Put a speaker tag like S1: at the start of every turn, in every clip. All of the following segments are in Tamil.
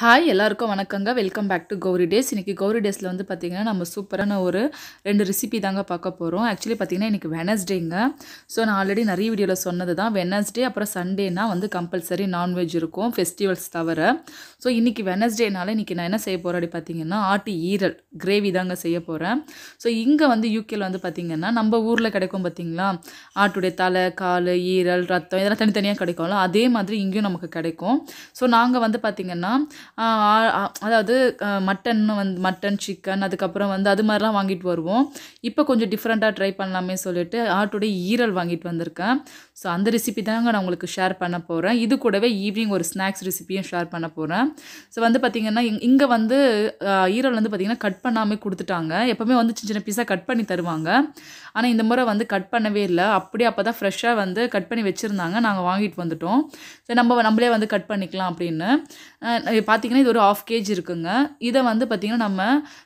S1: ஹாய் எல்லாருக்கும் வணக்கங்க welcome back to Gowri days இன்றைக்கி கௌரி டேஸில் வந்து பார்த்திங்கன்னா நம்ம சூப்பரான ஒரு ரெண்டு ரெசிபி தாங்க பார்க்க போகிறோம் ஆக்சுவலி பார்த்திங்கன்னா இன்றைக்கி வெனஸ்டேங்க ஸோ நான் ஆல்ரெடி நிறைய வீடியோவில் சொன்னது தான் வெனஸ்டே அப்புறம் சண்டேனா வந்து கம்பல்சரி நான்வெஜ் இருக்கும் ஃபெஸ்டிவல்ஸ் தவிர ஸோ இன்றைக்கி வெனஸ்டேனால இன்றைக்கி நான் என்ன செய்ய போகிறேன் அப்படின்னு பார்த்திங்கன்னா ஆட்டு ஈரல் கிரேவி தாங்க செய்ய போகிறேன் ஸோ இங்கே வந்து யூகேல வந்து பார்த்திங்கன்னா நம்ம ஊரில் கிடைக்கும் பார்த்திங்களா ஆட்டுடைய தலை கால் ஈரல் ரத்தம் இதெல்லாம் தனித்தனியாக கிடைக்கும்ல அதே மாதிரி இங்கேயும் நமக்கு கிடைக்கும் ஸோ நாங்கள் வந்து பார்த்திங்கன்னா அதாவது மட்டன்னு வந்து மட்டன் சிக்கன் அதுக்கப்புறம் வந்து அது மாதிரிலாம் வாங்கிட்டு வருவோம் இப்போ கொஞ்சம் டிஃப்ரெண்ட்டாக ட்ரை பண்ணலாமே சொல்லிட்டு ஆட்டுடைய ஈரல் வாங்கிட்டு வந்திருக்கேன் ஸோ அந்த ரெசிபி தாங்க நான் உங்களுக்கு ஷேர் பண்ண போகிறேன் இது கூடவே ஈவினிங் ஒரு ஸ்நாக்ஸ் ரெசிபியும் ஷேர் பண்ண போகிறேன் ஸோ வந்து பார்த்திங்கன்னா இங்கே வந்து ஈரல் வந்து பார்த்திங்கன்னா கட் பண்ணாமல் கொடுத்துட்டாங்க எப்போவுமே வந்து சின்ன சின்ன பீஸாக கட் பண்ணி தருவாங்க ஆனால் இந்த முறை வந்து கட் பண்ணவே இல்லை அப்படியே அப்போ தான் ஃப்ரெஷ்ஷாக வந்து கட் பண்ணி வச்சுருந்தாங்க நாங்கள் வாங்கிட்டு வந்துட்டோம் ஸோ நம்ம நம்மளே வந்து கட் பண்ணிக்கலாம் அப்படின்னு பார்த்திங்கன்னா இது ஒரு ஆஃப் கேஜ் இருக்குங்க இதை வந்து பார்த்திங்கன்னா நம்ம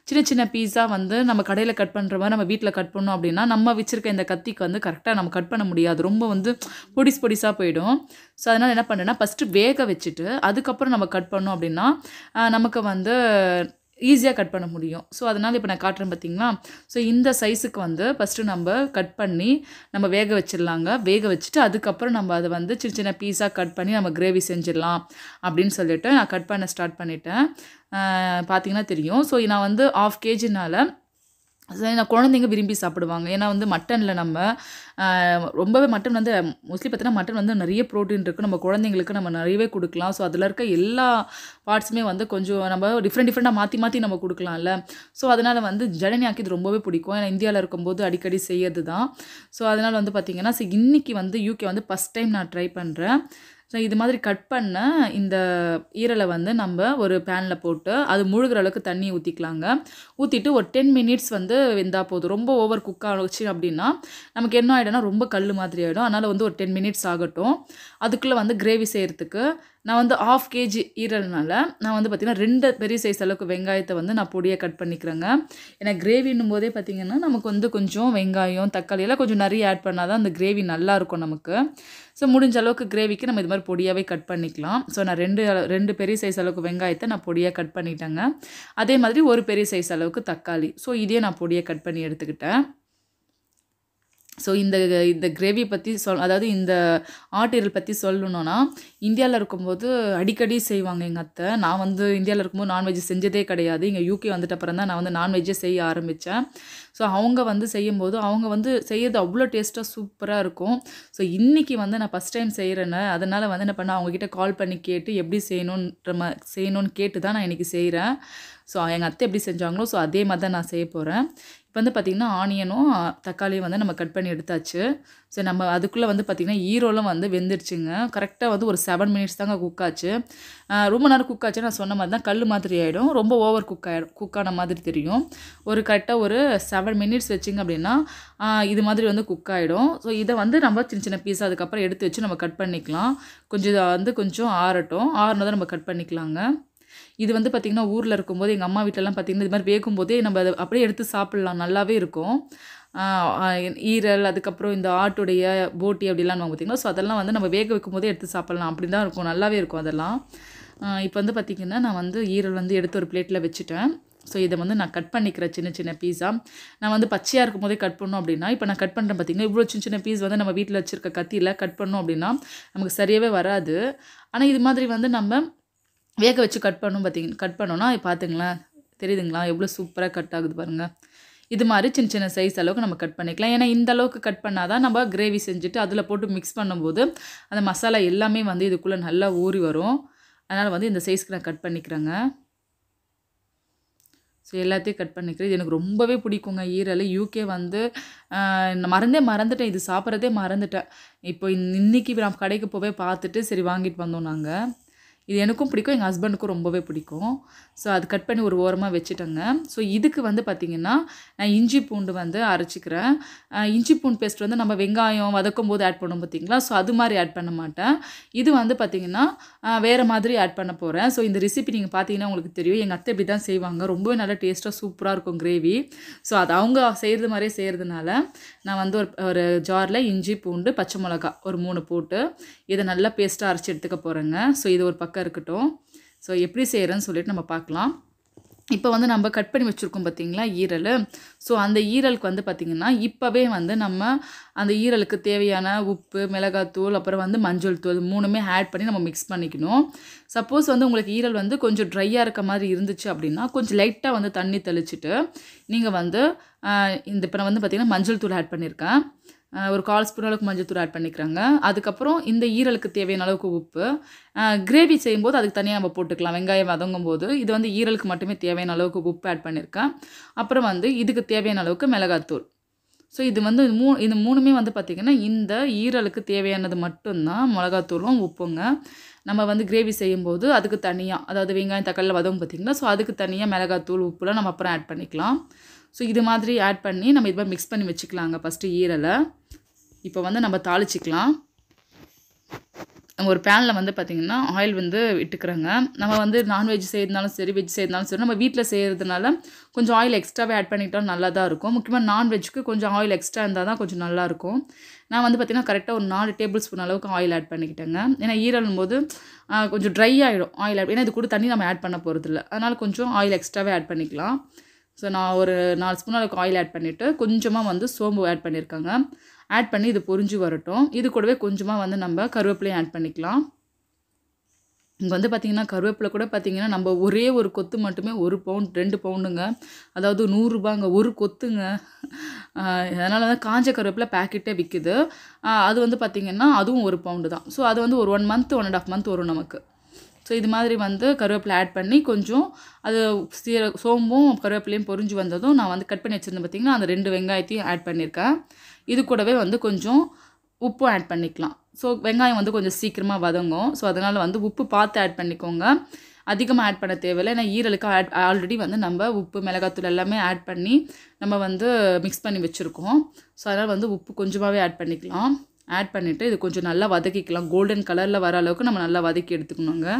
S1: சின்ன சின்ன பீஸாக வந்து நம்ம கடையில் கட் பண்ணுற மாதிரி நம்ம வீட்டில் கட் பண்ணோம் அப்படின்னா நம்ம வச்சுருக்க இந்த கத்திக்கு வந்து கரெக்டாக நம்ம கட் பண்ண முடியாது ரொம்ப வந்து பொடிஸ் பொடிஸாக போயிடும் ஸோ அதனால் என்ன பண்ணுன்னா ஃபஸ்ட்டு வேக வச்சுட்டு அதுக்கப்புறம் நம்ம கட் பண்ணோம் அப்படின்னா நமக்கு வந்து ஈஸியாக கட் பண்ண முடியும் ஸோ அதனால் இப்போ நான் காட்டுறேன் பார்த்திங்களா ஸோ இந்த சைஸுக்கு வந்து ஃபஸ்ட்டு நம்ம கட் பண்ணி நம்ம வேக வச்சிடலாங்க வேக வச்சுட்டு அதுக்கப்புறம் நம்ம அதை வந்து சின்ன சின்ன பீஸாக கட் பண்ணி நம்ம கிரேவி செஞ்சிடலாம் அப்படின்னு சொல்லிவிட்டு நான் கட் பண்ண ஸ்டார்ட் பண்ணிட்டேன் பார்த்திங்கன்னா தெரியும் ஸோ நான் வந்து ஆஃப் கேஜினால் குழந்தைங்க விரும்பி சாப்பிடுவாங்க ஏன்னா வந்து மட்டனில் நம்ம ரொம்பவே மட்டன் வந்து மோஸ்ட்லி பார்த்தீங்கன்னா மட்டன் வந்து நிறைய ப்ரோட்டீன் இருக்குது நம்ம குழந்தைங்களுக்கு நம்ம நிறையவே கொடுக்கலாம் ஸோ அதில் இருக்க எல்லா பார்ட்ஸுமே வந்து கொஞ்சம் நம்ம டிஃப்ரெண்ட் டிஃப்ரெண்ட்டாக மாற்றி மாற்றி நம்ம கொடுக்கலாம்ல ஸோ அதனால் வந்து ஆக்கி இது ரொம்பவே பிடிக்கும் ஏன்னா இந்தியாவில் இருக்கும்போது அடிக்கடி செய்யறது தான் ஸோ அதனால் வந்து பார்த்திங்கன்னா ஸோ இன்றைக்கி வந்து யூகே வந்து ஃபஸ்ட் டைம் நான் ட்ரை பண்ணுறேன் ஸோ இது மாதிரி கட் பண்ண இந்த ஈரலை வந்து நம்ம ஒரு பேனில் போட்டு அது முழுகிற அளவுக்கு தண்ணி ஊற்றிக்கலாங்க ஊற்றிட்டு ஒரு டென் மினிட்ஸ் வந்து வெந்தால் போதும் ரொம்ப ஓவர் குக் ஆகிச்சு அப்படின்னா நமக்கு என்ன ஆகிடும்னா ரொம்ப கல் மாதிரி ஆகிடும் அதனால் வந்து ஒரு டென் மினிட்ஸ் ஆகட்டும் அதுக்குள்ளே வந்து கிரேவி செய்கிறதுக்கு நான் வந்து ஆஃப் கேஜி ஈரல்னால நான் வந்து பார்த்திங்கன்னா ரெண்டு பெரிய சைஸ் அளவுக்கு வெங்காயத்தை வந்து நான் பொடியாக கட் பண்ணிக்கிறேங்க ஏன்னா கிரேவின்னும் போதே பார்த்திங்கன்னா நமக்கு வந்து கொஞ்சம் வெங்காயம் தக்காளி எல்லாம் கொஞ்சம் நிறைய ஆட் பண்ணால் தான் அந்த கிரேவி நல்லாயிருக்கும் நமக்கு ஸோ முடிஞ்ச அளவுக்கு கிரேவிக்கு நம்ம இது மாதிரி பொடியாகவே கட் பண்ணிக்கலாம் ஸோ நான் ரெண்டு ரெண்டு பெரிய சைஸ் அளவுக்கு வெங்காயத்தை நான் பொடியாக கட் பண்ணிட்டேங்க அதே மாதிரி ஒரு பெரிய சைஸ் அளவுக்கு தக்காளி ஸோ இதே நான் பொடியாக கட் பண்ணி எடுத்துக்கிட்டேன் ஸோ இந்த இந்த கிரேவி பற்றி சொல் அதாவது இந்த ஆட்டீரல் பற்றி சொல்லணுன்னா இந்தியாவில் இருக்கும்போது அடிக்கடி செய்வாங்க எங்கள் அத்தை நான் வந்து இந்தியாவில் இருக்கும்போது நான்வெஜ் செஞ்சதே கிடையாது இங்கே யூகே வந்துட்ட அப்புறம் தான் நான் வந்து நான்வெஜ்ஜே செய்ய ஆரம்பித்தேன் ஸோ அவங்க வந்து செய்யும்போது அவங்க வந்து செய்கிறது அவ்வளோ டேஸ்ட்டாக சூப்பராக இருக்கும் ஸோ இன்றைக்கி வந்து நான் ஃபஸ்ட் டைம் செய்கிறேன்னு அதனால் வந்து என்ன பண்ண அவங்கக்கிட்ட கால் பண்ணி கேட்டு எப்படி செய்யணுன்ற ம செய்யணுன்னு கேட்டு தான் நான் இன்றைக்கி செய்கிறேன் ஸோ எங்கள் அத்தை எப்படி செஞ்சாங்களோ ஸோ அதே மாதிரி தான் நான் செய்ய போகிறேன் இப்போ வந்து பார்த்திங்கன்னா ஆனியனும் தக்காளியும் வந்து நம்ம கட் பண்ணி எடுத்தாச்சு ஸோ நம்ம அதுக்குள்ளே வந்து பார்த்திங்கன்னா ஈரோலும் வந்து வெந்துருச்சுங்க கரெக்டாக வந்து ஒரு செவன் மினிட்ஸ் தாங்க குக் ஆச்சு ரொம்ப நேரம் குக் ஆச்சு நான் சொன்ன மாதிரி தான் கல் மாதிரி ஆகிடும் ரொம்ப ஓவர் குக் ஆகிடும் குக் ஆன மாதிரி தெரியும் ஒரு கரெக்டாக ஒரு செவன் மினிட்ஸ் வச்சிங்க அப்படின்னா இது மாதிரி வந்து குக் ஆகிடும் ஸோ இதை வந்து நம்ம சின்ன சின்ன பீஸ் அதுக்கப்புறம் எடுத்து வச்சு நம்ம கட் பண்ணிக்கலாம் கொஞ்சம் இதை வந்து கொஞ்சம் ஆறட்டும் ஆறுனதை நம்ம கட் பண்ணிக்கலாங்க இது வந்து பார்த்திங்கன்னா ஊரில் இருக்கும்போது எங்கள் அம்மா வீட்டிலலாம் பார்த்திங்கன்னா இது மாதிரி வேகும்போதே நம்ம அதை அப்படியே எடுத்து சாப்பிட்லாம் நல்லாவே இருக்கும் ஈரல் அதுக்கப்புறம் இந்த ஆட்டுடைய போட்டி அப்படிலாம் பார்த்திங்கன்னா ஸோ அதெல்லாம் வந்து நம்ம வேக வைக்கும் போதே எடுத்து சாப்பிட்லாம் அப்படி தான் இருக்கும் நல்லாவே இருக்கும் அதெல்லாம் இப்போ வந்து பார்த்திங்கன்னா நான் வந்து ஈரல் வந்து எடுத்து ஒரு பிளேட்டில் வச்சுட்டேன் ஸோ இதை வந்து நான் கட் பண்ணிக்கிறேன் சின்ன சின்ன பீஸாக நான் வந்து பச்சையாக இருக்கும் போதே கட் பண்ணோம் அப்படின்னா இப்போ நான் கட் பண்ணுறேன் பார்த்திங்கன்னா இவ்வளோ சின்ன சின்ன பீஸ் வந்து நம்ம வீட்டில் வச்சுருக்க கத்தியில் கட் பண்ணோம் அப்படின்னா நமக்கு சரியாகவே வராது ஆனால் இது மாதிரி வந்து நம்ம வேக வச்சு கட் பண்ணும் பார்த்திங்க கட் பண்ணோன்னா பார்த்துங்களேன் தெரியுதுங்களா எவ்வளோ சூப்பராக கட் ஆகுது பாருங்கள் இது மாதிரி சின்ன சின்ன சைஸ் அளவுக்கு நம்ம கட் பண்ணிக்கலாம் ஏன்னா இந்த அளவுக்கு கட் பண்ணால் தான் நம்ம கிரேவி செஞ்சுட்டு அதில் போட்டு மிக்ஸ் பண்ணும்போது அந்த மசாலா எல்லாமே வந்து இதுக்குள்ளே நல்லா ஊறி வரும் அதனால் வந்து இந்த சைஸ்க்கு நான் கட் பண்ணிக்கிறேங்க ஸோ எல்லாத்தையும் கட் பண்ணிக்கிறேன் இது எனக்கு ரொம்பவே பிடிக்குங்க ஈரல் யூகே வந்து மறந்தே மறந்துட்டேன் இது சாப்பிட்றதே மறந்துட்டேன் இப்போ இன்னைக்கு நான் கடைக்கு போவே பார்த்துட்டு சரி வாங்கிட்டு வந்தோம் நாங்கள் இது எனக்கும் பிடிக்கும் எங்கள் ஹஸ்பண்டுக்கும் ரொம்பவே பிடிக்கும் ஸோ அது கட் பண்ணி ஒரு ஓரமாக வச்சுட்டேங்க ஸோ இதுக்கு வந்து பார்த்திங்கன்னா நான் இஞ்சி பூண்டு வந்து அரைச்சிக்கிறேன் இஞ்சி பூண்டு பேஸ்ட் வந்து நம்ம வெங்காயம் வதக்கும் போது ஆட் பண்ணோம் பார்த்திங்களா ஸோ அது மாதிரி ஆட் பண்ண மாட்டேன் இது வந்து பார்த்திங்கன்னா வேறு மாதிரி ஆட் பண்ண போகிறேன் ஸோ இந்த ரெசிபி நீங்கள் பார்த்தீங்கன்னா உங்களுக்கு தெரியும் எங்கள் அத்தை இப்படி தான் செய்வாங்க ரொம்பவே நல்லா டேஸ்ட்டாக சூப்பராக இருக்கும் கிரேவி ஸோ அது அவங்க செய்கிறது மாதிரியே செய்கிறதுனால நான் வந்து ஒரு ஒரு ஜாரில் இஞ்சி பூண்டு பச்சை மிளகா ஒரு மூணு போட்டு இதை நல்லா பேஸ்ட்டாக அரைச்சி எடுத்துக்க போகிறேங்க ஸோ இது ஒரு பக்கம் பக்கம் இருக்கட்டும் ஸோ எப்படி செய்கிறேன்னு சொல்லிட்டு நம்ம பார்க்கலாம் இப்போ வந்து நம்ம கட் பண்ணி வச்சுருக்கோம் பார்த்திங்களா ஈரல் ஸோ அந்த ஈரலுக்கு வந்து பார்த்திங்கன்னா இப்போவே வந்து நம்ம அந்த ஈரலுக்கு தேவையான உப்பு மிளகாத்தூள் அப்புறம் வந்து மஞ்சள் தூள் மூணுமே ஆட் பண்ணி நம்ம மிக்ஸ் பண்ணிக்கணும் சப்போஸ் வந்து உங்களுக்கு ஈரல் வந்து கொஞ்சம் ட்ரையாக இருக்க மாதிரி இருந்துச்சு அப்படின்னா கொஞ்சம் லைட்டாக வந்து தண்ணி தெளிச்சுட்டு நீங்கள் வந்து இந்த இப்போ நான் வந்து பார்த்திங்கன்னா மஞ்சள் தூள் ஆட் பண்ணியிருக்கேன் ஒரு கால் ஸ்பூன் அளவுக்கு மஞ்சள்தூள் ஆட் பண்ணிக்கிறாங்க அதுக்கப்புறம் இந்த ஈரலுக்கு தேவையான அளவுக்கு உப்பு கிரேவி செய்யும்போது அதுக்கு தனியாக நம்ம போட்டுக்கலாம் வெங்காயம் வதங்கும் போது இது வந்து ஈரலுக்கு மட்டுமே தேவையான அளவுக்கு உப்பு ஆட் பண்ணியிருக்கேன் அப்புறம் வந்து இதுக்கு தேவையான அளவுக்கு மிளகாத்தூள் ஸோ இது வந்து மூ இது மூணுமே வந்து பார்த்திங்கன்னா இந்த ஈரலுக்கு தேவையானது மட்டும்தான் மிளகாத்தூளும் உப்புங்க நம்ம வந்து கிரேவி செய்யும்போது அதுக்கு தனியாக அதாவது வெங்காயம் தக்காளியில் வதவும் பார்த்திங்கன்னா ஸோ அதுக்கு தனியாக மிளகாத்தூள் உப்புலாம் நம்ம அப்புறம் ஆட் பண்ணிக்கலாம் ஸோ இது மாதிரி ஆட் பண்ணி நம்ம இது மாதிரி மிக்ஸ் பண்ணி வச்சுக்கலாங்க ஃபஸ்ட்டு ஈரலை இப்போ வந்து நம்ம தாளிச்சிக்கலாம் ஒரு பேனில் வந்து பார்த்திங்கன்னா ஆயில் வந்து விட்டுக்கிறோங்க நம்ம வந்து நான்வெஜ் செய்யறதுனாலும் சரி வெஜ் செய்யறதுனாலும் சரி நம்ம வீட்டில் செய்கிறதுனால கொஞ்சம் ஆயில் எக்ஸ்ட்ராவே ஆட் பண்ணிக்கிட்டாலும் நல்லா தான் இருக்கும் முக்கியமாக நான்வெஜ்க்கு கொஞ்சம் ஆயில் எக்ஸ்ட்ரா இருந்தால் தான் கொஞ்சம் நல்லாயிருக்கும் நான் வந்து பார்த்திங்கன்னா கரெக்டாக ஒரு நாலு டேபிள் ஸ்பூன் அளவுக்கு ஆயில் ஆட் பண்ணிக்கிட்டேங்க ஏன்னா ஈரலும் போது கொஞ்சம் ட்ரை ஆகிடும் ஆயில் ஏன்னா இது கூட தண்ணி நம்ம ஆட் பண்ண போகிறதில்ல அதனால் கொஞ்சம் ஆயில் எக்ஸ்ட்ராவே ஆட் பண்ணிக்கலாம் ஸோ நான் ஒரு நாலு ஸ்பூன் அளவுக்கு ஆயில் ஆட் பண்ணிவிட்டு கொஞ்சமாக வந்து சோம்பு ஆட் பண்ணியிருக்காங்க ஆட் பண்ணி இது பொறிஞ்சு வரட்டும் இது கூடவே கொஞ்சமாக வந்து நம்ம கருவேப்பிலையும் ஆட் பண்ணிக்கலாம் இங்கே வந்து பார்த்திங்கன்னா கருவேப்பிலை கூட பார்த்திங்கன்னா நம்ம ஒரே ஒரு கொத்து மட்டுமே ஒரு பவுண்ட் ரெண்டு பவுண்டுங்க அதாவது நூறுரூபாங்க ஒரு கொத்துங்க அதனால் தான் காஞ்ச கருவேப்பிலை பேக்கெட்டே விற்குது அது வந்து பார்த்திங்கன்னா அதுவும் ஒரு பவுண்டு தான் ஸோ அது வந்து ஒரு one month one and half month வரும் நமக்கு ஸோ இது மாதிரி வந்து கருவேப்பிலை ஆட் பண்ணி கொஞ்சம் அது சீர சோம்பும் கருவேப்பிலையும் பொறிஞ்சு வந்ததும் நான் வந்து கட் பண்ணி வச்சுருந்தேன் பார்த்திங்கன்னா அந்த ரெண்டு வெங்காயத்தையும் ஆட் பண்ணியிருக்கேன் இது கூடவே வந்து கொஞ்சம் உப்பும் ஆட் பண்ணிக்கலாம் ஸோ வெங்காயம் வந்து கொஞ்சம் சீக்கிரமாக வதங்கும் ஸோ அதனால் வந்து உப்பு பார்த்து ஆட் பண்ணிக்கோங்க அதிகமாக ஆட் பண்ண தேவையில்லை ஏன்னா ஈரலுக்கு ஆட் ஆல்ரெடி வந்து நம்ம உப்பு மிளகாத்தூள் எல்லாமே ஆட் பண்ணி நம்ம வந்து மிக்ஸ் பண்ணி வச்சுருக்கோம் ஸோ அதனால் வந்து உப்பு கொஞ்சமாகவே ஆட் பண்ணிக்கலாம் ஆட் பண்ணிவிட்டு இது கொஞ்சம் நல்லா வதக்கிக்கலாம் கோல்டன் கலரில் வர அளவுக்கு நம்ம நல்லா வதக்கி எடுத்துக்கணுங்க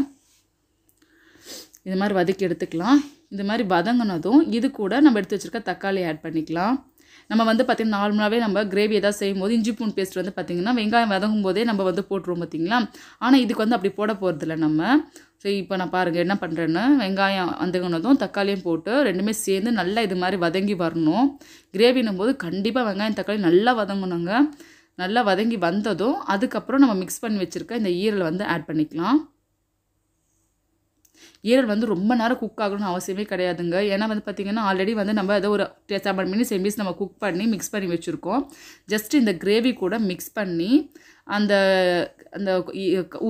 S1: இது மாதிரி வதக்கி எடுத்துக்கலாம் இந்த மாதிரி வதங்கினதும் இது கூட நம்ம எடுத்து வச்சுருக்க தக்காளி ஆட் பண்ணிக்கலாம் நம்ம வந்து பார்த்திங்கன்னா நார்மலாகவே நம்ம கிரேவி ஏதாவது செய்யும் போது இஞ்சி பூண்டு பேஸ்ட் வந்து பார்த்திங்கன்னா வெங்காயம் வதங்கும் போதே நம்ம வந்து போட்டுருவோம் பார்த்திங்களா ஆனால் இதுக்கு வந்து அப்படி போட போகிறதில்ல நம்ம ஸோ இப்போ நான் பாருங்கள் என்ன பண்ணுறேன்னு வெங்காயம் வந்துங்கினதும் தக்காளியும் போட்டு ரெண்டுமே சேர்ந்து நல்லா இது மாதிரி வதங்கி வரணும் கிரேவினும் போது கண்டிப்பாக வெங்காயம் தக்காளி நல்லா வதங்கணுங்க நல்லா வதங்கி வந்ததும் அதுக்கப்புறம் நம்ம மிக்ஸ் பண்ணி வச்சுருக்க இந்த ஈரல் வந்து ஆட் பண்ணிக்கலாம் ஈரல் வந்து ரொம்ப நேரம் குக் ஆகணும்னு அவசியமே கிடையாதுங்க ஏன்னா வந்து பார்த்திங்கன்னா ஆல்ரெடி வந்து நம்ம ஏதோ ஒரு செவன் மினிட்ஸ் எம்பிஸ் நம்ம குக் பண்ணி மிக்ஸ் பண்ணி வச்சுருக்கோம் ஜஸ்ட் இந்த கிரேவி கூட மிக்ஸ் பண்ணி அந்த அந்த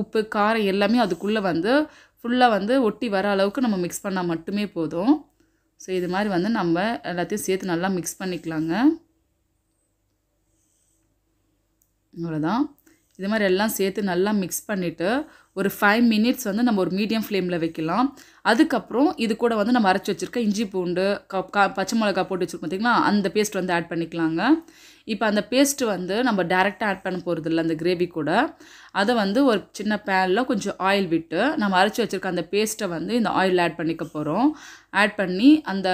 S1: உப்பு காரம் எல்லாமே அதுக்குள்ளே வந்து ஃபுல்லாக வந்து ஒட்டி வர அளவுக்கு நம்ம மிக்ஸ் பண்ணால் மட்டுமே போதும் ஸோ இது மாதிரி வந்து நம்ம எல்லாத்தையும் சேர்த்து நல்லா மிக்ஸ் பண்ணிக்கலாங்க இவ்வளோதான் இது மாதிரி எல்லாம் சேர்த்து நல்லா மிக்ஸ் பண்ணிவிட்டு ஒரு ஃபைவ் மினிட்ஸ் வந்து நம்ம ஒரு மீடியம் ஃப்ளேமில் வைக்கலாம் அதுக்கப்புறம் இது கூட வந்து நம்ம அரைச்சி வச்சுருக்க இஞ்சி பூண்டு பச்சை மிளகா போட்டு வச்சுருக்கோம் பார்த்திங்களா அந்த பேஸ்ட் வந்து ஆட் பண்ணிக்கலாங்க இப்போ அந்த பேஸ்ட்டு வந்து நம்ம டேரெக்டாக ஆட் பண்ண போகிறது இல்லை அந்த கிரேவி கூட அதை வந்து ஒரு சின்ன பேனில் கொஞ்சம் ஆயில் விட்டு நம்ம அரைச்சி வச்சுருக்க அந்த பேஸ்ட்டை வந்து இந்த ஆயில் ஆட் பண்ணிக்க போகிறோம் ஆட் பண்ணி அந்த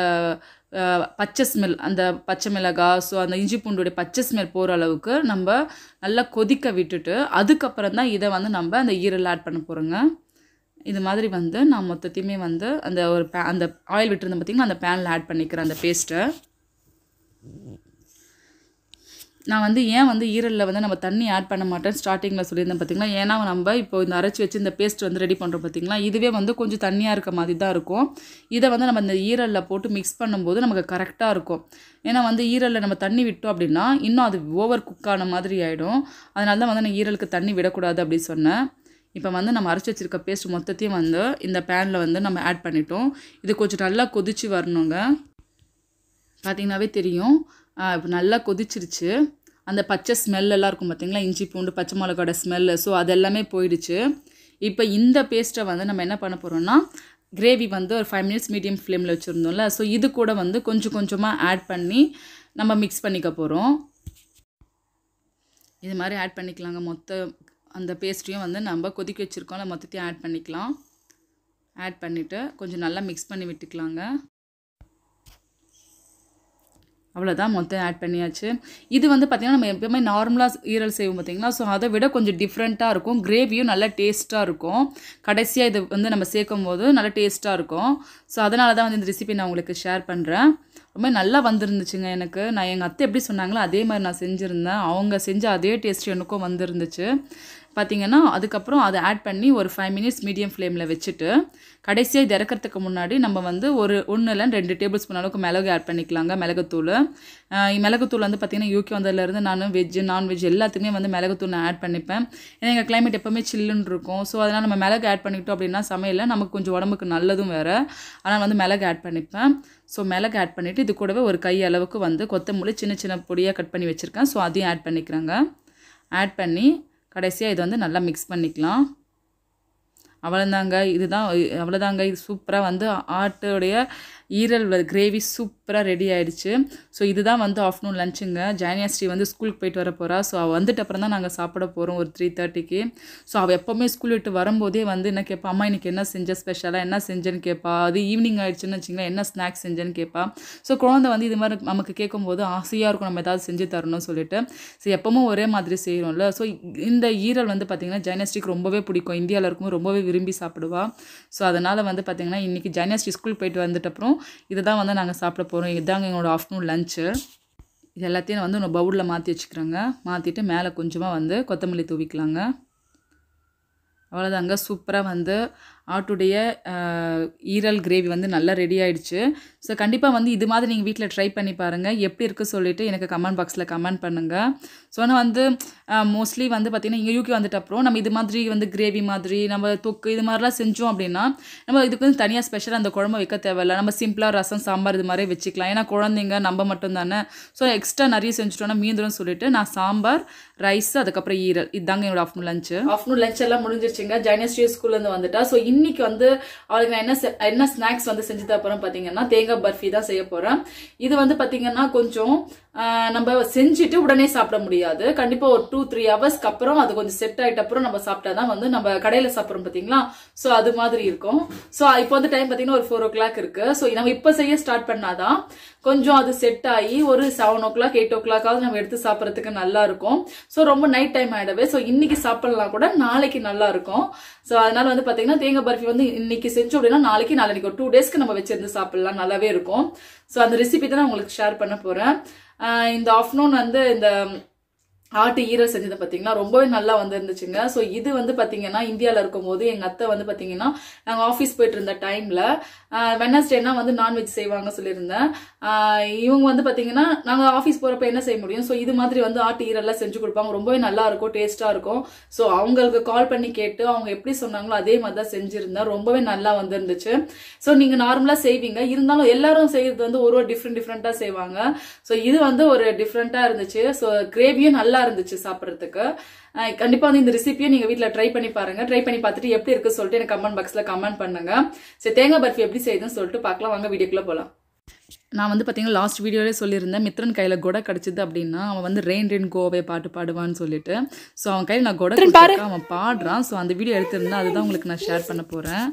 S1: பச்சை ஸ்மெல் அந்த பச்சை மிளகாய் ஸோ அந்த இஞ்சி பூண்டுடைய பச்சை ஸ்மெல் போகிற அளவுக்கு நம்ம நல்லா கொதிக்க விட்டுட்டு அதுக்கப்புறம் தான் இதை வந்து நம்ம அந்த ஈரல் ஆட் பண்ண போகிறோங்க இது மாதிரி வந்து நான் மொத்தத்தையுமே வந்து அந்த ஒரு பே அந்த ஆயில் விட்டுருந்தேன் பார்த்திங்கன்னா அந்த பேனில் ஆட் பண்ணிக்கிறேன் அந்த பேஸ்ட்டை நான் வந்து ஏன் வந்து ஈரலில் வந்து நம்ம தண்ணி ஆட் பண்ண மாட்டேன் ஸ்டார்டிங்கில் சொல்லியிருந்தேன் பார்த்திங்களா ஏன்னா நம்ம இப்போ இந்த அரைச்சி வச்சு இந்த பேஸ்ட் வந்து ரெடி பண்ணுறோம் பார்த்திங்களா இதுவே வந்து கொஞ்சம் தண்ணியாக இருக்க மாதிரி தான் இருக்கும் இதை வந்து நம்ம இந்த ஈரலில் போட்டு மிக்ஸ் பண்ணும்போது நமக்கு கரெக்டாக இருக்கும் ஏன்னா வந்து ஈரலில் நம்ம தண்ணி விட்டோம் அப்படின்னா இன்னும் அது ஓவர் குக்கான மாதிரி ஆகிடும் அதனால தான் வந்து நான் ஈரலுக்கு தண்ணி விடக்கூடாது அப்படின்னு சொன்னேன் இப்போ வந்து நம்ம அரைச்சி வச்சுருக்க பேஸ்ட் மொத்தத்தையும் வந்து இந்த பேனில் வந்து நம்ம ஆட் பண்ணிட்டோம் இது கொஞ்சம் நல்லா கொதித்து வரணுங்க பார்த்திங்கனாவே தெரியும் இப்போ நல்லா கொதிச்சிருச்சு அந்த பச்சை ஸ்மெல்லெல்லாம் இருக்கும் பார்த்திங்களா இஞ்சி பூண்டு பச்சை மிளகோட ஸ்மெல்லு ஸோ அதெல்லாமே போயிடுச்சு இப்போ இந்த பேஸ்ட்டை வந்து நம்ம என்ன பண்ண போகிறோம்னா கிரேவி வந்து ஒரு ஃபைவ் மினிட்ஸ் மீடியம் ஃப்ளேமில் வச்சுருந்தோம்ல ஸோ இது கூட வந்து கொஞ்சம் கொஞ்சமாக ஆட் பண்ணி நம்ம மிக்ஸ் பண்ணிக்க போகிறோம் இது மாதிரி ஆட் பண்ணிக்கலாங்க மொத்த அந்த பேஸ்ட்ரியும் வந்து நம்ம கொதிக்க வச்சுருக்கோம் அதை மொத்தத்தையும் ஆட் பண்ணிக்கலாம் ஆட் பண்ணிவிட்டு கொஞ்சம் நல்லா மிக்ஸ் பண்ணி விட்டுக்கலாங்க அவ்வளோதான் மொத்தம் ஆட் பண்ணியாச்சு இது வந்து பார்த்திங்கன்னா நம்ம எப்போயுமே நார்மலாக ஈரல் செய்வோம் பார்த்திங்களா ஸோ அதை விட கொஞ்சம் டிஃப்ரெண்ட்டாக இருக்கும் கிரேவியும் நல்லா டேஸ்ட்டாக இருக்கும் கடைசியாக இது வந்து நம்ம சேர்க்கும் போது நல்லா டேஸ்ட்டாக இருக்கும் ஸோ அதனால தான் வந்து இந்த ரெசிபி நான் உங்களுக்கு ஷேர் பண்ணுறேன் ரொம்ப நல்லா வந்திருந்துச்சுங்க எனக்கு நான் எங்கள் அத்தை எப்படி சொன்னாங்களோ அதே மாதிரி நான் செஞ்சுருந்தேன் அவங்க செஞ்ச அதே டேஸ்ட் எனக்கும் வந்திருந்துச்சு பார்த்திங்கன்னா அதுக்கப்புறம் அதை ஆட் பண்ணி ஒரு ஃபைவ் மினிட்ஸ் மீடியம் ஃப்ளேமில் வச்சுட்டு கடைசியாக திறக்கிறதுக்கு முன்னாடி நம்ம வந்து ஒரு ஒன்று இல்லை ரெண்டு டேபிள் ஸ்பூன் அளவுக்கு மிளகு ஆட் பண்ணிக்கலாங்க மிளகுத்தூள் மிளகுத்தூள் வந்து பார்த்திங்கன்னா யூகே வந்ததுலேருந்து நான் வெஜ்ஜு நான்வெஜ் எல்லாத்துக்குமே வந்து மிளகுத்தூள் நான் ஆட் பண்ணிப்பேன் ஏன்னா எங்கள் கிளைமேட் எப்போவுமே சில்லுன்னு இருக்கும் ஸோ அதனால் நம்ம மிளகு ஆட் பண்ணிக்கிட்டோம் அப்படின்னா சமையலில் நமக்கு கொஞ்சம் உடம்புக்கு நல்லதும் வேறு ஆனால் வந்து மிளகு ஆட் பண்ணிப்பேன் ஸோ மிளகு ஆட் பண்ணிவிட்டு இது கூடவே ஒரு கை அளவுக்கு வந்து கொத்தமல்லி சின்ன சின்ன பொடியாக கட் பண்ணி வச்சுருக்கேன் ஸோ அதையும் ஆட் பண்ணிக்கிறேங்க ஆட் பண்ணி கடைசியாக இது வந்து நல்லா மிக்ஸ் பண்ணிக்கலாம் அவ்வளோதாங்க இதுதான் அவ்வளோதாங்க இது சூப்பராக வந்து ஆட்டுடைய ஈரல் கிரேவி சூப் சூப்பராக ரெடி ஆகிடுச்சு ஸோ இதுதான் வந்து ஆஃப்டர்நூன் லஞ்சுங்க ஜானியா ஸ்ரீ வந்து ஸ்கூலுக்கு போயிட்டு வர போகிறா ஸோ அவள் வந்துட்டு அப்புறம் தான் நாங்கள் சாப்பிட போகிறோம் ஒரு த்ரீ தேர்ட்டிக்கு ஸோ அவள் எப்போவுமே ஸ்கூல் விட்டு வரும்போதே வந்து என்ன கேட்பா அம்மா இன்றைக்கி என்ன செஞ்ச ஸ்பெஷலாக என்ன செஞ்சேன்னு கேட்பா அது ஈவினிங் ஆகிடுச்சுன்னு வச்சிங்களேன் என்ன ஸ்நாக்ஸ் செஞ்சேன்னு கேட்பா ஸோ குழந்தை வந்து இது மாதிரி நமக்கு கேட்கும்போது ஆசையாக இருக்கும் நம்ம ஏதாவது செஞ்சு தரணும்னு சொல்லிட்டு ஸோ எப்பவும் ஒரே மாதிரி செய்கிறோம்ல ஸோ இந்த ஈரல் வந்து பார்த்திங்கன்னா ஜைனஸ்டிக் ரொம்பவே பிடிக்கும் இந்தியாவில் இருக்கும் ரொம்பவே விரும்பி சாப்பிடுவா ஸோ அதனால் வந்து பார்த்திங்கன்னா இன்றைக்கி ஜைனஸ்டி ஸ்கூல் போயிட்டு வந்துட்டப்புறம் இதை தான் வந்து நாங்கள் சாப்பிட போகிறோம் போகிறோம் இதாங்க எங்களோடய ஆஃப்டர்நூன் லஞ்சு இது எல்லாத்தையும் நான் வந்து இன்னும் பவுலில் மாற்றி வச்சுக்கிறேங்க மாற்றிட்டு மேலே கொஞ்சமாக வந்து கொத்தமல்லி தூவிக்கலாங்க அவ்வளோதாங்க சூப்பராக வந்து ஆட்டுடைய ஈரல் கிரேவி வந்து நல்லா ரெடி ஆகிடுச்சு ஸோ கண்டிப்பாக வந்து இது மாதிரி நீங்கள் வீட்டில் ட்ரை பண்ணி பாருங்கள் எப்படி இருக்குது சொல்லிவிட்டு எனக்கு கமெண்ட் பாக்ஸில் கமெண்ட் பண்ணுங்கள் ஸோ நான் வந்து மோஸ்ட்லி வந்து பார்த்திங்கன்னா இங்கே யூகே வந்துட்டு அப்புறம் நம்ம இது மாதிரி வந்து கிரேவி மாதிரி நம்ம தொக்கு இது மாதிரிலாம் செஞ்சோம் அப்படின்னா நம்ம இதுக்கு வந்து தனியாக ஸ்பெஷலாக அந்த குழம்பு வைக்க தேவையில்ல நம்ம சிம்பிளாக ரசம் சாம்பார் இது மாதிரி வச்சுக்கலாம் ஏன்னா குழந்தைங்க நம்ம மட்டும் தானே ஸோ எக்ஸ்ட்ரா நிறைய செஞ்சுட்டோன்னா மீந்துடும் சொல்லிவிட்டு நான் சாம்பார் ரைஸ் அதுக்கப்புறம் ஈரல் இதுதாங்க என்னோடய ஆஃப்டர்நூன் லஞ்சு ஆஃப்டர்நூன் லஞ்ச் எல்லாம் முடிஞ்சிருச்சுங்க ஜைனஸ்ரீ ஸ்கூல்லேருந்து வந்துட்டா ஸோ இன்னும் இன்னைக்கு வந்து அவளுக்கு நான் என்ன என்ன ஸ்நாக்ஸ் வந்து செஞ்சு தரப்போறேன் பார்த்தீங்கன்னா தேங்காய் பர்ஃபி தான் செய்ய போறேன் இது வந்து பார்த்தீங்கன்னா கொஞ்சம் நம்ம செஞ்சுட்டு உடனே சாப்பிட முடியாது கண்டிப்பா ஒரு டூ த்ரீ ஹவர்ஸ்க்கு அப்புறம் அது கொஞ்சம் செட் ஆயிட்ட அப்புறம் நம்ம சாப்பிட்டாதான் வந்து நம்ம கடையில சாப்பிட்றோம் பாத்தீங்களா ஸோ அது மாதிரி இருக்கும் ஸோ இப்போ வந்து டைம் பாத்தீங்கன்னா ஒரு ஃபோர் ஓ கிளாக் இருக்கு ஸோ நம்ம இப்போ செய்ய ஸ்டார்ட் பண்ணாதான் கொஞ்சம் அது செட் ஆகி ஒரு seven o'clock eight o ஆகுது நம்ம எடுத்து சாப்பிட்றதுக்கு நல்லா இருக்கும் ஸோ ரொம்ப நைட் டைம் ஆயிடவே ஸோ இன்னைக்கு சாப்பிடலாம் கூட நாளைக்கு நல்லா இருக்கும் ஸோ அதனால வந்து பாத்தீங்கன்னா தேங்காய் தேங்காய் பர்ஃபி வந்து இன்னைக்கு செஞ்சோம் அப்படின்னா நாளைக்கு நாளைக்கு ஒரு டூ டேஸ்க்கு நம்ம வச்சிருந்து சாப்பிடலாம் நல்லாவே இருக்கும் ஸோ அந்த ரெசிபி தான் நான் உங்களுக்கு ஷேர் பண்ண போகிறேன் இந்த ஆஃப்டர்நூன் வந்து இந்த ஆட்டு ஈர செஞ்சது பார்த்தீங்கன்னா ரொம்பவே நல்லா வந்துருந்துச்சுங்க ஸோ இது வந்து பார்த்தீங்கன்னா இந்தியாவில் போது எங்கள் அத்தை வந்து பார்த்தீங்கன்னா நாங்கள் ஆஃபீஸ் போயிட்டு இருந்த டைமில் வெனஸ்டேனா வந்து நான்வெஜ் செய்வாங்க சொல்லியிருந்தேன் இவங்க வந்து பார்த்தீங்கன்னா நாங்கள் ஆஃபீஸ் போகிறப்ப என்ன செய்ய முடியும் ஸோ இது மாதிரி வந்து ஆட்டு ஈரெல்லாம் செஞ்சு கொடுப்பாங்க ரொம்பவே நல்லா இருக்கும் டேஸ்ட்டாக இருக்கும் ஸோ அவங்களுக்கு கால் பண்ணி கேட்டு அவங்க எப்படி சொன்னாங்களோ அதே மாதிரி தான் செஞ்சுருந்தேன் ரொம்பவே நல்லா வந்துருந்துச்சு ஸோ நீங்கள் நார்மலாக செய்வீங்க இருந்தாலும் எல்லாரும் செய்கிறது வந்து ஒரு ஒரு டிஃப்ரெண்ட் டிஃப்ரெண்ட்டாக செய்வாங்க ஸோ இது வந்து ஒரு டிஃப்ரெண்ட்டாக இருந்துச்சு ஸோ கிரேவியும் நல்லா இருந்துச்சு சாப்பிட்றதுக்கு கண்டிப்பா வந்து இந்த ரெசிபியை நீங்க வீட்டுல ட்ரை பண்ணி பாருங்க ட்ரை பண்ணி பார்த்துட்டு எப்படி இருக்கு சொல்லிட்டு எனக்கு கமெண்ட் பாக்ஸ்ல கமெண்ட் பண்ணுங்க சரி தேங்காய் பர்ஃபி எப்படி செய்யுதுன்னு சொல்லிட்டு பார்க்கலாம் வாங்க வீடியோக்குள்ள போலாம் நான் வந்து பார்த்தீங்கன்னா லாஸ்ட் வீடியோலே சொல்லியிருந்தேன் மித்ரன் கையில் கொடை கிடச்சிது அப்படின்னா அவன் வந்து ரெயின் ரெயின் கோவை பாட்டு பாடுவான்னு சொல்லிட்டு ஸோ அவன் கையில் நான் கொடை பாரு அவன் பாடுறான் ஸோ அந்த வீடியோ எடுத்திருந்தேன் அதுதான் உங்களுக்கு நான் ஷேர் பண்ண போகிறேன்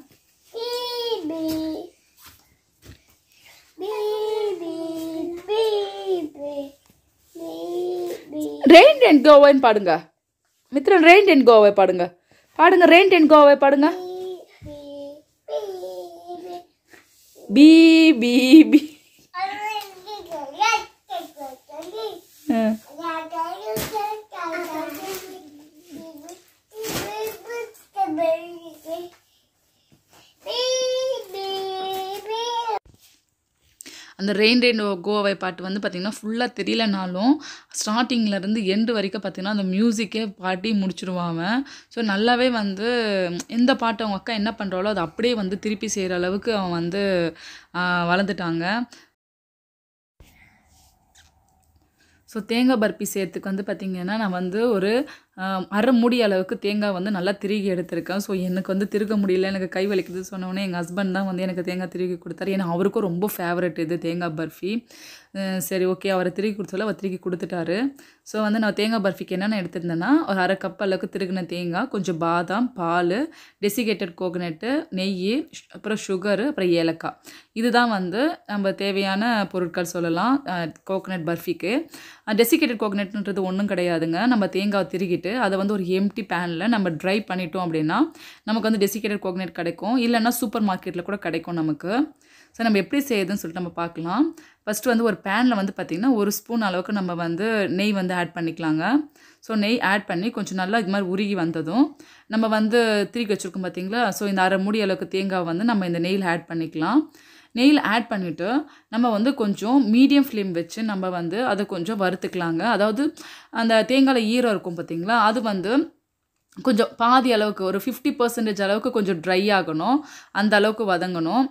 S1: ரெயின் அண்ட் கோவைன்னு பாடுங்க மித்ரன் ரெயின் அண்ட் கோவை பாடுங்க பாடுங்க ரெயின் அண்ட் கோவை பாடுங்க பி பி பி அந்த ரெயின் ரெயின் கோவை பாட்டு வந்து பார்த்திங்கன்னா ஃபுல்லாக தெரியலனாலும் ஸ்டார்டிங்லேருந்து எண்டு வரைக்கும் பார்த்திங்கன்னா அந்த மியூசிக்கே பாட்டி முடிச்சிடுவான் அவன் ஸோ நல்லாவே வந்து எந்த பாட்டு அவங்க அக்கா என்ன பண்ணுறாலோ அதை அப்படியே வந்து திருப்பி செய்கிற அளவுக்கு அவன் வந்து வளர்ந்துட்டாங்க ஸோ தேங்காய் பர்பி செய்யறதுக்கு வந்து பார்த்திங்கன்னா நான் வந்து ஒரு அரை முடிய அளவுக்கு தேங்காய் வந்து நல்லா திருகி எடுத்திருக்கேன் ஸோ எனக்கு வந்து திருக முடியல எனக்கு கை வலிக்குது சொன்னோடனே எங்கள் ஹஸ்பண்ட் தான் வந்து எனக்கு தேங்காய் திருகி கொடுத்தாரு ஏன்னா அவருக்கும் ரொம்ப ஃபேவரட் இது தேங்காய் பர்ஃபி சரி ஓகே அவரை திருகி கொடுத்தாலும் அவர் திருகி கொடுத்துட்டாரு ஸோ வந்து நான் தேங்காய் பர்ஃபிக்கு என்னென்ன எடுத்திருந்தேன்னா ஒரு அரை கப் அளவுக்கு திருகின தேங்காய் கொஞ்சம் பாதாம் பால் டெசிகேட்டட் கோகனட்டு நெய் அப்புறம் சுகரு அப்புறம் ஏலக்காய் இதுதான் வந்து நம்ம தேவையான பொருட்கள் சொல்லலாம் கோகனட் பர்ஃபிக்கு டெசிகேட்டட் கோகனட்ன்றது ஒன்றும் கிடையாதுங்க நம்ம தேங்காய் திருகிட்டு எடுத்துகிட்டு அதை வந்து ஒரு எம்டி பேனில் நம்ம ட்ரை பண்ணிட்டோம் அப்படின்னா நமக்கு வந்து டெசிகேட்டட் கோகனட் கிடைக்கும் இல்லைன்னா சூப்பர் மார்க்கெட்டில் கூட கிடைக்கும் நமக்கு ஸோ நம்ம எப்படி செய்யுதுன்னு சொல்லிட்டு நம்ம பார்க்கலாம் ஃபஸ்ட்டு வந்து ஒரு பேனில் வந்து பார்த்திங்கன்னா ஒரு ஸ்பூன் அளவுக்கு நம்ம வந்து நெய் வந்து ஆட் பண்ணிக்கலாங்க ஸோ நெய் ஆட் பண்ணி கொஞ்சம் நல்லா இது மாதிரி உருகி வந்ததும் நம்ம வந்து திரிக்க வச்சுருக்கோம் பார்த்திங்களா ஸோ இந்த அரை மூடி அளவுக்கு தேங்காய் வந்து நம்ம இந்த நெய்யில் ஆட் பண்ணிக்கலாம் நெயில் ஆட் பண்ணிவிட்டு நம்ம வந்து கொஞ்சம் மீடியம் ஃப்ளேம் வச்சு நம்ம வந்து அதை கொஞ்சம் வறுத்துக்கலாங்க அதாவது அந்த தேங்காயில் ஈரம் இருக்கும் பார்த்திங்களா அது வந்து கொஞ்சம் பாதி அளவுக்கு ஒரு ஃபிஃப்டி பர்சன்டேஜ் அளவுக்கு கொஞ்சம் ட்ரை ஆகணும் அந்த அளவுக்கு வதங்கணும்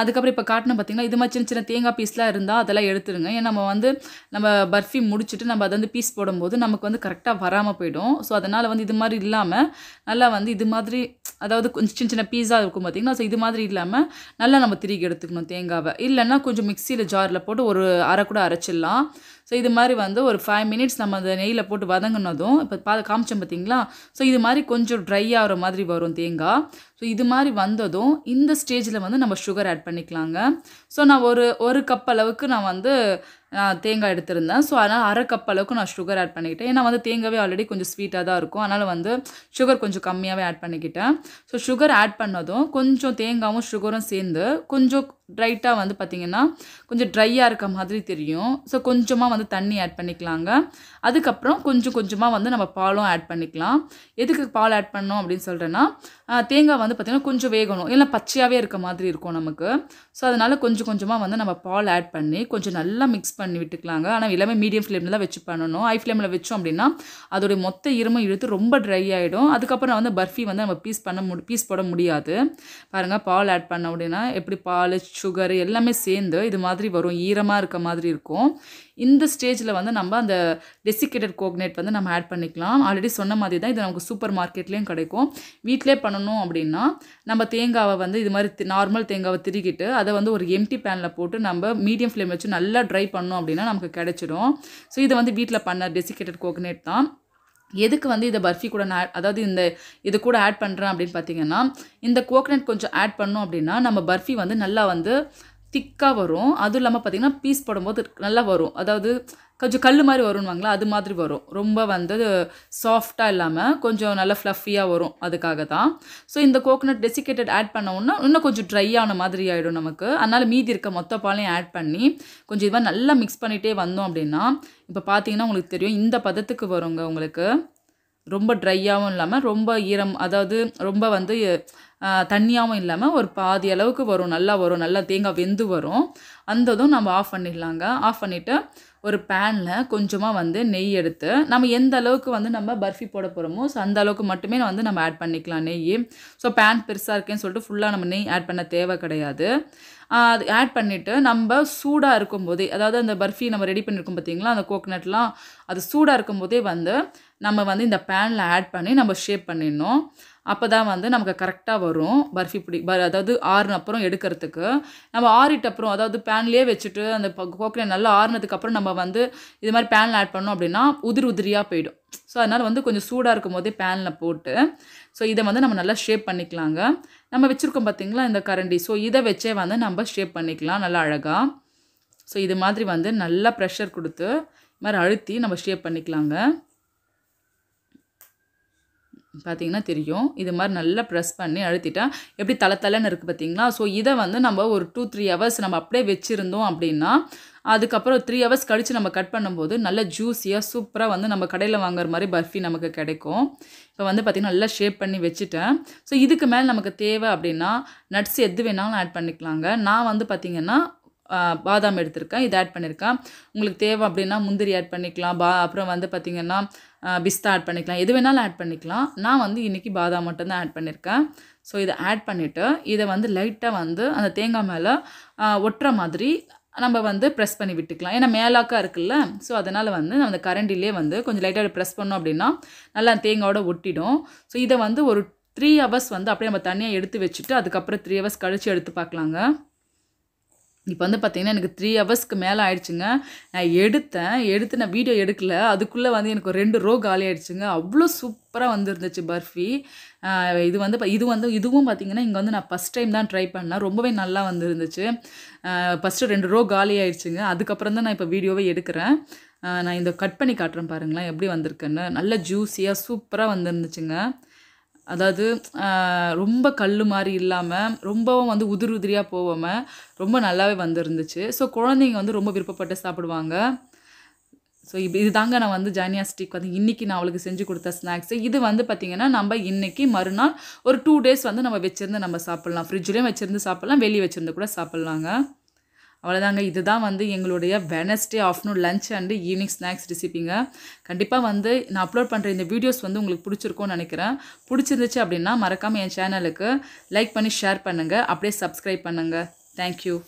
S1: அதுக்கப்புறம் இப்போ காட்டணும் பார்த்தீங்கன்னா இது மாதிரி சின்ன சின்ன தேங்காய் பீஸ்லாம் இருந்தால் அதெல்லாம் எடுத்துருங்க ஏன்னா நம்ம வந்து நம்ம பர்ஃபி முடிச்சுட்டு நம்ம அதை வந்து பீஸ் போடும்போது நமக்கு வந்து கரெக்டாக வராமல் போயிடும் ஸோ அதனால் வந்து இது மாதிரி இல்லாமல் நல்லா வந்து இது மாதிரி அதாவது கொஞ்சம் சின்ன சின்ன பீஸாக இருக்கும் பார்த்திங்கன்னா ஸோ இது மாதிரி இல்லாமல் நல்லா நம்ம திருகி எடுத்துக்கணும் தேங்காவை இல்லைன்னா கொஞ்சம் மிக்சியில் ஜாரில் போட்டு ஒரு அரை கூட அரைச்சிடலாம் ஸோ இது மாதிரி வந்து ஒரு ஃபைவ் மினிட்ஸ் நம்ம அந்த நெய்யில் போட்டு வதங்கினதும் இப்போ பா காமிச்சோம் பார்த்தீங்களா ஸோ இது மாதிரி கொஞ்சம் ட்ரை ஆகிற மாதிரி வரும் தேங்காய் ஸோ இது மாதிரி வந்ததும் இந்த ஸ்டேஜில் வந்து நம்ம சுகர் ஆட் பண்ணிக்கலாங்க ஸோ நான் ஒரு ஒரு கப் அளவுக்கு நான் வந்து தேங்காய் எடுத்திருந்தேன் ஸோ அதனால் அரை கப் அளவுக்கு நான் சுகர் ஆட் பண்ணிக்கிட்டேன் ஏன்னா வந்து தேங்காவே ஆல்ரெடி கொஞ்சம் ஸ்வீட்டாக தான் இருக்கும் அதனால் வந்து சுகர் கொஞ்சம் கம்மியாகவே ஆட் பண்ணிக்கிட்டேன் ஸோ சுகர் ஆட் பண்ணதும் கொஞ்சம் தேங்காவும் சுகரும் சேர்ந்து கொஞ்சம் ட்ரைட்டாக வந்து பார்த்திங்கன்னா கொஞ்சம் ட்ரையாக இருக்க மாதிரி தெரியும் ஸோ கொஞ்சமாக வந்து தண்ணி ஆட் பண்ணிக்கலாங்க அதுக்கப்புறம் கொஞ்சம் கொஞ்சமாக வந்து நம்ம பாலும் ஆட் பண்ணிக்கலாம் எதுக்கு பால் ஆட் பண்ணோம் அப்படின்னு சொல்கிறேன்னா தேங்காய் வந்து பார்த்திங்கன்னா கொஞ்சம் வேகணும் இல்லை பச்சையாகவே இருக்க மாதிரி இருக்கும் நமக்கு ஸோ அதனால் கொஞ்சம் கொஞ்சமாக வந்து நம்ம பால் ஆட் பண்ணி கொஞ்சம் நல்லா மிக்ஸ் பண்ணி விட்டுக்கலாங்க ஆனால் எல்லாமே மீடியம் ஃப்ளேமில் தான் வச்சு பண்ணணும் ஹை ஃப்ளேமில் வச்சோம் அப்படின்னா அதோடைய மொத்த இருமை இழுத்து ரொம்ப ட்ரை ஆகிடும் அதுக்கப்புறம் வந்து பர்ஃபி வந்து நம்ம பீஸ் பண்ண முடி பீஸ் போட முடியாது பாருங்கள் பால் ஆட் பண்ண அப்படின்னா எப்படி பால் சுகர் எல்லாமே சேர்ந்து இது மாதிரி வரும் ஈரமாக இருக்க மாதிரி இருக்கும் இந்த ஸ்டேஜில் வந்து நம்ம அந்த டெசிகேட்டட் கோக்னேட் வந்து நம்ம ஆட் பண்ணிக்கலாம் ஆல்ரெடி சொன்ன மாதிரி தான் இது நமக்கு சூப்பர் மார்க்கெட்லேயும் கிடைக்கும் வீட்டிலே பண்ணணும் அப்படின்னா நம்ம தேங்காவை வந்து இது மாதிரி நார்மல் தேங்காவை திருகிட்டு அதை வந்து ஒரு எம்டி பேனில் போட்டு நம்ம மீடியம் ஃப்ளேம் வச்சு நல்லா ட்ரை பண்ணணும் பண்ணோம் அப்படின்னா நமக்கு கிடச்சிடும் ஸோ இதை வந்து வீட்டில் பண்ண டெசிகேட்டட் கோகனேட் தான் எதுக்கு வந்து இதை பர்ஃபி கூட நான் அதாவது இந்த இது கூட ஆட் பண்ணுறேன் அப்படின்னு பார்த்தீங்கன்னா இந்த கோகனட் கொஞ்சம் ஆட் பண்ணோம் அப்படின்னா நம்ம பர்ஃபி வந்து நல்லா வந்து திக்காக வரும் அதுவும் இல்லாமல் பார்த்திங்கன்னா பீஸ் போடும்போது நல்லா வரும் அதாவது கொஞ்சம் கல் மாதிரி வரும்வாங்களா அது மாதிரி வரும் ரொம்ப வந்து சாஃப்டாக இல்லாமல் கொஞ்சம் நல்லா ஃப்ளஃபியாக வரும் அதுக்காக தான் ஸோ இந்த கோகோனட் டெசிகேட்டட் ஆட் பண்ணவுன்னா இன்னும் கொஞ்சம் ட்ரை ஆன மாதிரி ஆகிடும் நமக்கு அதனால் மீதி இருக்க மொத்த பாலையும் ஆட் பண்ணி கொஞ்சம் இதுவாக நல்லா மிக்ஸ் பண்ணிகிட்டே வந்தோம் அப்படின்னா இப்போ பார்த்தீங்கன்னா உங்களுக்கு தெரியும் இந்த பதத்துக்கு வருங்க உங்களுக்கு ரொம்ப ட்ரையாகவும் இல்லாமல் ரொம்ப ஈரம் அதாவது ரொம்ப வந்து தண்ணியாகவும் இல்லாமல் ஒரு பாதி அளவுக்கு வரும் நல்லா வரும் நல்லா தேங்காய் வெந்து வரும் அந்ததும் நம்ம ஆஃப் பண்ணிடலாங்க ஆஃப் பண்ணிவிட்டு ஒரு பேனில் கொஞ்சமாக வந்து நெய் எடுத்து நம்ம எந்த அளவுக்கு வந்து நம்ம பர்ஃபி போட போகிறோமோ ஸோ அந்த அளவுக்கு மட்டுமே வந்து நம்ம ஆட் பண்ணிக்கலாம் நெய் ஸோ பேன் பெருசாக இருக்கேன்னு சொல்லிட்டு ஃபுல்லாக நம்ம நெய் ஆட் பண்ண தேவை கிடையாது அது ஆட் பண்ணிவிட்டு நம்ம சூடாக இருக்கும்போதே அதாவது அந்த பர்ஃபி நம்ம ரெடி பண்ணியிருக்கோம் பார்த்திங்களா அந்த கோகனட்லாம் அது சூடாக இருக்கும்போதே வந்து நம்ம வந்து இந்த பேனில் ஆட் பண்ணி நம்ம ஷேப் பண்ணிடணும் அப்போ தான் வந்து நமக்கு கரெக்டாக வரும் பர்ஃபி பிடி ப அதாவது ஆறுன அப்புறம் எடுக்கிறதுக்கு நம்ம ஆறிட்ட அப்புறம் அதாவது பேன்லேயே வச்சுட்டு அந்த கோக்கில் நல்லா ஆறுனதுக்கப்புறம் நம்ம வந்து இது மாதிரி பேனில் ஆட் பண்ணோம் அப்படின்னா உதிர் உதிரியாக போயிடும் ஸோ அதனால் வந்து கொஞ்சம் சூடாக இருக்கும் போதே பேனில் போட்டு ஸோ இதை வந்து நம்ம நல்லா ஷேப் பண்ணிக்கலாங்க நம்ம வச்சுருக்கோம் பார்த்திங்களா இந்த கரண்டி ஸோ இதை வச்சே வந்து நம்ம ஷேப் பண்ணிக்கலாம் நல்லா அழகாக ஸோ இது மாதிரி வந்து நல்லா ப்ரெஷர் கொடுத்து இது மாதிரி அழுத்தி நம்ம ஷேப் பண்ணிக்கலாங்க பார்த்தீங்கன்னா தெரியும் இது மாதிரி நல்லா ப்ரெஸ் பண்ணி அழுத்திட்டா எப்படி தலை தலைன்னு இருக்குது பார்த்தீங்களா ஸோ இதை வந்து நம்ம ஒரு டூ த்ரீ ஹவர்ஸ் நம்ம அப்படியே வச்சுருந்தோம் அப்படின்னா அதுக்கப்புறம் த்ரீ ஹவர்ஸ் கழித்து நம்ம கட் பண்ணும்போது நல்ல ஜூஸியாக சூப்பராக வந்து நம்ம கடையில் வாங்குற மாதிரி பர்ஃபி நமக்கு கிடைக்கும் இப்போ வந்து பார்த்திங்கன்னா நல்லா ஷேப் பண்ணி வச்சுட்டேன் ஸோ இதுக்கு மேலே நமக்கு தேவை அப்படின்னா நட்ஸ் எது வேணாலும் ஆட் பண்ணிக்கலாங்க நான் வந்து பார்த்திங்கன்னா பாதாம் எடுத்திருக்கேன் இது ஆட் பண்ணியிருக்கேன் உங்களுக்கு தேவை அப்படின்னா முந்திரி ஆட் பண்ணிக்கலாம் பா அப்புறம் வந்து பார்த்திங்கன்னா பிஸ்தா ஆட் பண்ணிக்கலாம் எது வேணாலும் ஆட் பண்ணிக்கலாம் நான் வந்து இன்றைக்கி பாதாம் மட்டும்தான் ஆட் பண்ணியிருக்கேன் ஸோ இதை ஆட் பண்ணிவிட்டு இதை வந்து லைட்டாக வந்து அந்த தேங்காய் மேலே ஒட்டுற மாதிரி நம்ம வந்து ப்ரெஸ் பண்ணி விட்டுக்கலாம் ஏன்னா மேலாக்கா இருக்குல்ல ஸோ அதனால் வந்து நம்ம அந்த கரண்டிலே வந்து கொஞ்சம் லைட்டாக ப்ரெஸ் பண்ணோம் அப்படின்னா நல்லா தேங்காயோட ஒட்டிடும் ஸோ இதை வந்து ஒரு த்ரீ ஹவர்ஸ் வந்து அப்படியே நம்ம தனியாக எடுத்து வச்சுட்டு அதுக்கப்புறம் த்ரீ ஹவர்ஸ் கழித்து எடுத்து பார்க்கலாங்க இப்போ வந்து பார்த்தீங்கன்னா எனக்கு த்ரீ ஹவர்ஸ்க்கு மேலே ஆயிடுச்சுங்க நான் எடுத்தேன் எடுத்து நான் வீடியோ எடுக்கல அதுக்குள்ளே வந்து எனக்கு ரெண்டு ரோ காலி ஆயிடுச்சுங்க அவ்வளோ சூப்பராக வந்துருந்துச்சு பர்ஃபி இது வந்து இது வந்து இதுவும் பார்த்திங்கன்னா இங்கே வந்து நான் ஃபஸ்ட் டைம் தான் ட்ரை பண்ணேன் ரொம்பவே நல்லா வந்துருந்துச்சு ஃபஸ்ட்டு ரெண்டு ரோ காலி ஆயிடுச்சுங்க அதுக்கப்புறம் தான் நான் இப்போ வீடியோவே எடுக்கிறேன் நான் இந்த கட் பண்ணி காட்டுறேன் பாருங்களேன் எப்படி வந்திருக்குன்னு நல்ல ஜூஸியாக சூப்பராக வந்துருந்துச்சுங்க அதாவது ரொம்ப கல் மாதிரி இல்லாமல் ரொம்பவும் வந்து உதிர் உதிரியாக போகாமல் ரொம்ப நல்லாவே வந்துருந்துச்சு ஸோ குழந்தைங்க வந்து ரொம்ப விருப்பப்பட்டு சாப்பிடுவாங்க ஸோ இப்போ இது தாங்க நான் வந்து ஜானியாஸ்டிக் வந்து இன்றைக்கி நான் அவளுக்கு செஞ்சு கொடுத்த ஸ்நாக்ஸு இது வந்து பார்த்திங்கன்னா நம்ம இன்றைக்கி மறுநாள் ஒரு டூ டேஸ் வந்து நம்ம வச்சுருந்து நம்ம சாப்பிட்லாம் ஃப்ரிட்ஜ்லேயும் வச்சுருந்து சாப்பிட்லாம் வெளியே வச்சுருந்து கூட சாப்பிட்லாங்க அவ்வளோதாங்க இதுதான் வந்து எங்களுடைய Wednesday afternoon lunch and evening snacks ரெசிபிங்க கண்டிப்பாக வந்து நான் அப்லோட் பண்ணுற இந்த வீடியோஸ் வந்து உங்களுக்கு பிடிச்சிருக்கோம்னு நினைக்கிறேன் பிடிச்சிருந்துச்சு அப்படின்னா மறக்காமல் என் சேனலுக்கு லைக் பண்ணி ஷேர் பண்ணுங்கள் அப்படியே சப்ஸ்கிரைப் பண்ணுங்கள் தேங்க்யூ